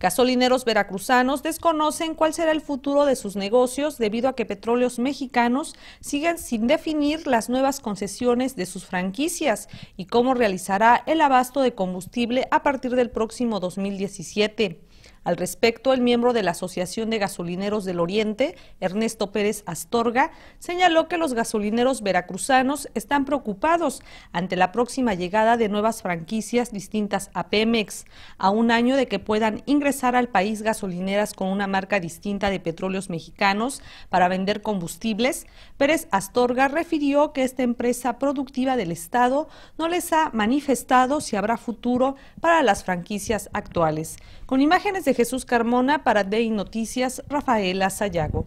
Gasolineros veracruzanos desconocen cuál será el futuro de sus negocios debido a que petróleos mexicanos siguen sin definir las nuevas concesiones de sus franquicias y cómo realizará el abasto de combustible a partir del próximo 2017. Al respecto, el miembro de la Asociación de Gasolineros del Oriente, Ernesto Pérez Astorga, señaló que los gasolineros veracruzanos están preocupados ante la próxima llegada de nuevas franquicias distintas a Pemex, a un año de que puedan ingresar al país gasolineras con una marca distinta de petróleos mexicanos para vender combustibles. Pérez Astorga refirió que esta empresa productiva del Estado no les ha manifestado si habrá futuro para las franquicias actuales. Con imágenes de Jesús Carmona para Day Noticias, Rafaela Sayago.